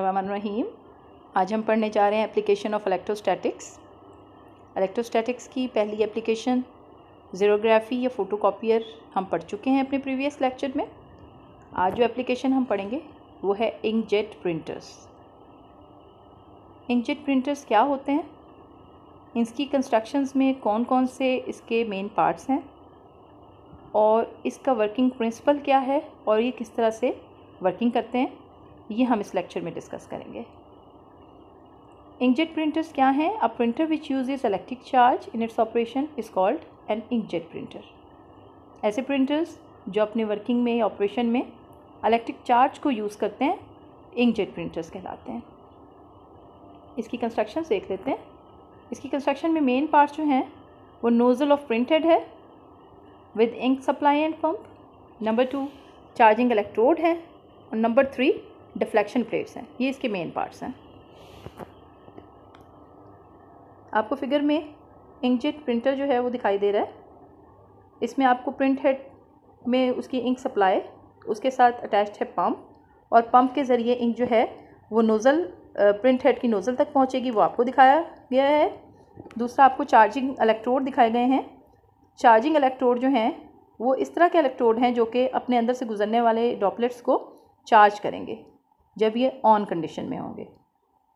रहमान रहीम आज हम पढ़ने जा रहे हैं एप्लीकेशन ऑफ इलेक्ट्रोस्टैटिक्स इलेक्ट्रोस्टैटिक्स की पहली एप्लीकेशन ज़ीरोग्राफी या फ़ोटो हम पढ़ चुके हैं अपने प्रीवियस लेक्चर में आज जो एप्लीकेशन हम पढ़ेंगे वो है इंकजेट प्रिंटर्स इंकजेट प्रिंटर्स क्या होते हैं इसकी कंस्ट्रक्शंस में कौन कौन से इसके मेन पार्ट्स हैं और इसका वर्किंग प्रिंसिपल क्या है और ये किस तरह से वर्किंग करते हैं ये हम इस लेक्चर में डिस्कस करेंगे इंकजेट प्रिंटर्स क्या हैं a printer which use is electric charge in its operation is called an inkjet printer ऐसे प्रिंटर्स जो अपने वर्किंग में ऑपरेशन में इलेक्ट्रिक चार्ज को यूज़ करते हैं इंकजेट प्रिंटर्स कहलाते हैं इसकी कंस्ट्रक्शन देख लेते हैं इसकी कंस्ट्रक्शन में मेन पार्ट्स जो हैं वो नोज़ल ऑफ प्रिंटेड है with ink supply and pump number two charging electrode है और नंबर थ्री डिफ्लेक्शन प्लेट्स हैं ये इसके मेन पार्ट्स हैं आपको फिगर में इंकजेट प्रिंटर जो है वो दिखाई दे रहा है इसमें आपको प्रिंट हेड में उसकी इंक सप्लाई उसके साथ अटैच्ड है पम्प और पम्प के ज़रिए इंक जो है वो नोज़ल प्रिंट हेड की नोज़ल तक पहुँचेगी वो आपको दिखाया गया है दूसरा आपको चार्जिंग इलेक्ट्रोड दिखाए गए हैं चार्जिंग इलेक्ट्रोड जो हैं वो इस तरह के इलेक्ट्रोड हैं जो कि अपने अंदर से गुजरने वाले डॉपलेट्स को चार्ज करेंगे जब ये ऑन कंडीशन में होंगे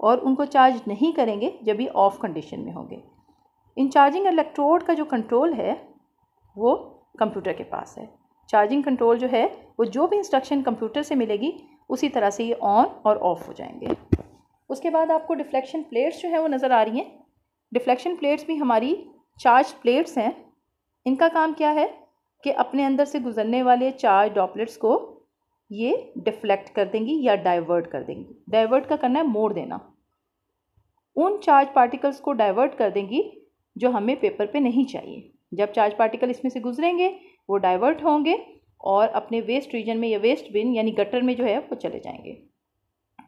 और उनको चार्ज नहीं करेंगे जब ये ऑफ कंडीशन में होंगे इन चार्जिंग इलेक्ट्रोड का जो कंट्रोल है वो कंप्यूटर के पास है चार्जिंग कंट्रोल जो है वो जो भी इंस्ट्रक्शन कंप्यूटर से मिलेगी उसी तरह से ये ऑन और ऑफ हो जाएंगे उसके बाद आपको डिफ्लेक्शन प्लेट्स जो है वो नज़र आ रही हैं डिफ्लेक्शन प्लेट्स भी हमारी चार्ज प्लेट्स हैं इनका काम क्या है कि अपने अंदर से गुजरने वाले चार्ज डॉपलेट्स को ये डिफ्लेक्ट कर देंगी या डाइवर्ट कर देंगी डाइवर्ट का करना है मोड़ देना उन चार्ज पार्टिकल्स को डाइवर्ट कर देंगी जो हमें पेपर पे नहीं चाहिए जब चार्ज पार्टिकल इसमें से गुजरेंगे वो डाइवर्ट होंगे और अपने वेस्ट रीजन में या वेस्ट बिन यानी गटर में जो है वो चले जाएंगे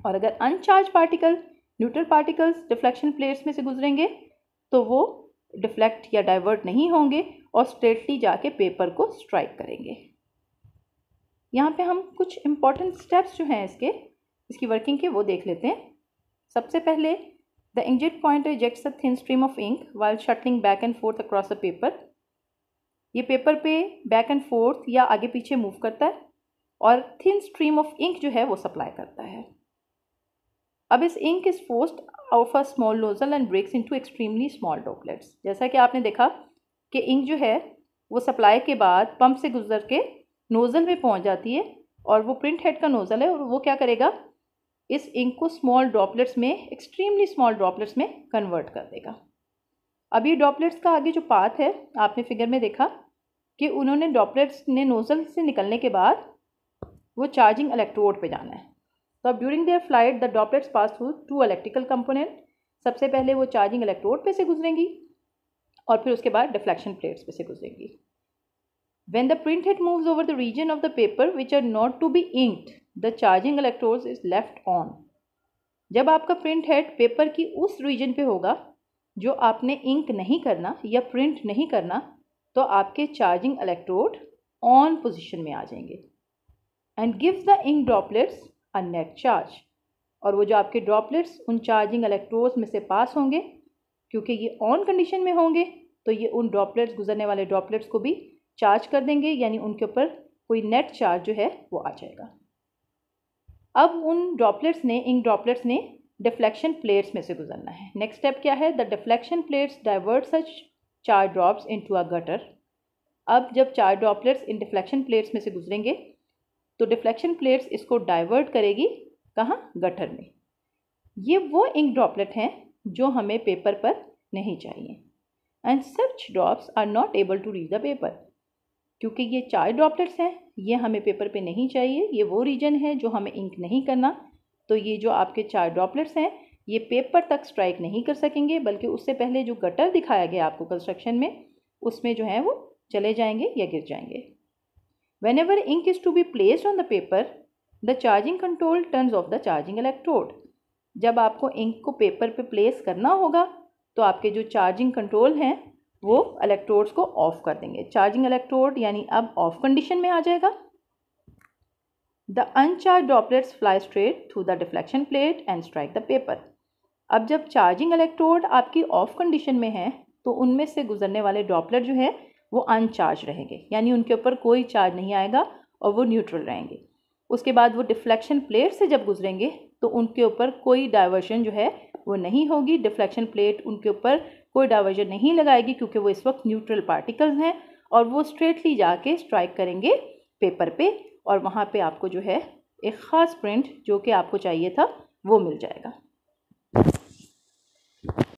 और अगर uncharge particle neutral particles deflection plates में से गुजरेंगे तो वो डिफ्लेक्ट या डाइवर्ट नहीं होंगे और स्ट्रेटली जाके पेपर को स्ट्राइक करेंगे यहाँ पे हम कुछ इम्पॉर्टेंट स्टेप्स जो हैं इसके इसकी वर्किंग के वो देख लेते हैं सबसे पहले the inkjet point rejects a thin stream of ink while shuttling back and forth across the paper ये पेपर पे बैक एंड फोर्थ या आगे पीछे मूव करता है और थिन स्ट्रीम ऑफ इंक जो है वो सप्लाई करता है अब इस ink is forced off a small nozzle and breaks into extremely small droplets जैसा कि आपने देखा कि इंक जो है वो सप्लाई के बाद पंप से गुजर के नोज़ल में पहुंच जाती है और वो प्रिंट हेड का नोज़ल है और वो क्या करेगा इस इंक को स्मॉल ड्रॉपलेट्स में एक्सट्रीमली स्मॉल ड्रॉपलेट्स में कन्वर्ट कर देगा अब ये ड्रॉपलेट्स का आगे जो पाथ है आपने फिगर में देखा कि उन्होंने ड्रॉपलेट्स ने नोज़ल से निकलने के बाद वो चार्जिंग इलेक्ट्रोड पे जाना है तो अब during their flight the droplets pass through to electrical component सबसे पहले वो चार्जिंग इलेक्ट्रोड पे से गुजरेंगी और फिर उसके बाद डिफ्लेक्शन प्लेट्स पे से गुजरेंगी When the printhead moves over the region of the paper which are not to be inked, the charging electrodes is left on. जब आपका प्रिंट हेड पेपर की उस रीजन पे होगा जो आपने इंक नहीं करना या प्रिंट नहीं करना तो आपके चार्जिंग इलेक्ट्रोड ऑन पोजीशन में आ जाएंगे and gives the ink droplets a net charge और वो जो आपके ड्रॉपलेट्स उन चार्जिंग इलेक्ट्रोड्स में से पास होंगे क्योंकि ये ऑन कंडीशन में होंगे तो ये उन ड्रॉपलेट्स गुजरने वाले ड्रॉपलेट्स को भी चार्ज कर देंगे यानी उनके ऊपर कोई नेट चार्ज जो है वो आ जाएगा अब उन ड्रॉपलेट्स ने इन ड्रॉपलेट्स ने डिफ्लेक्शन प्लेट्स में से गुजरना है नेक्स्ट स्टेप क्या है the deflection plates divert such charged drops into a gutter अब जब चार ड्रॉपलेट्स इन डिफ्लेक्शन प्लेट्स में से गुजरेंगे तो डिफ्लेक्शन प्लेट्स इसको डाइवर्ट करेगी कहाँ गटर में ये वो इंक ड्रॉपलेट हैं जो हमें पेपर पर नहीं चाहिए and such drops are not able to read the paper क्योंकि ये चार ड्रॉपलेट्स हैं ये हमें पेपर पे नहीं चाहिए ये वो रीजन है जो हमें इंक नहीं करना तो ये जो आपके चार ड्रॉपलेट्स हैं ये पेपर तक स्ट्राइक नहीं कर सकेंगे बल्कि उससे पहले जो गटर दिखाया गया आपको कंस्ट्रक्शन में उसमें जो है वो चले जाएंगे या गिर जाएंगे whenever ink is to be placed on the paper the charging control turns off the charging electrode जब आपको इंक को पेपर पे प्लेस करना होगा तो आपके जो चार्जिंग कंट्रोल हैं वो इलेक्ट्रोड्स को ऑफ कर देंगे चार्जिंग इलेक्ट्रोड यानी अब ऑफ कंडीशन में आ जाएगा the uncharged droplets fly straight through the deflection plate and strike the paper अब जब चार्जिंग इलेक्ट्रोड आपकी ऑफ कंडीशन में है तो उनमें से गुजरने वाले डॉपलेट जो है वो अनचार्ज रहेंगे यानी उनके ऊपर कोई चार्ज नहीं आएगा और वो न्यूट्रल रहेंगे उसके बाद वो डिफ्लेक्शन प्लेट से जब गुजरेंगे तो उनके ऊपर कोई डाइवर्शन जो है वो नहीं होगी डिफ्लेक्शन प्लेट उनके ऊपर कोई डाइवर्जन नहीं लगाएगी क्योंकि वो इस वक्त न्यूट्रल पार्टिकल्स हैं और वो स्ट्रेटली जाके स्ट्राइक करेंगे पेपर पे और वहाँ पे आपको जो है एक ख़ास प्रिंट जो कि आपको चाहिए था वो मिल जाएगा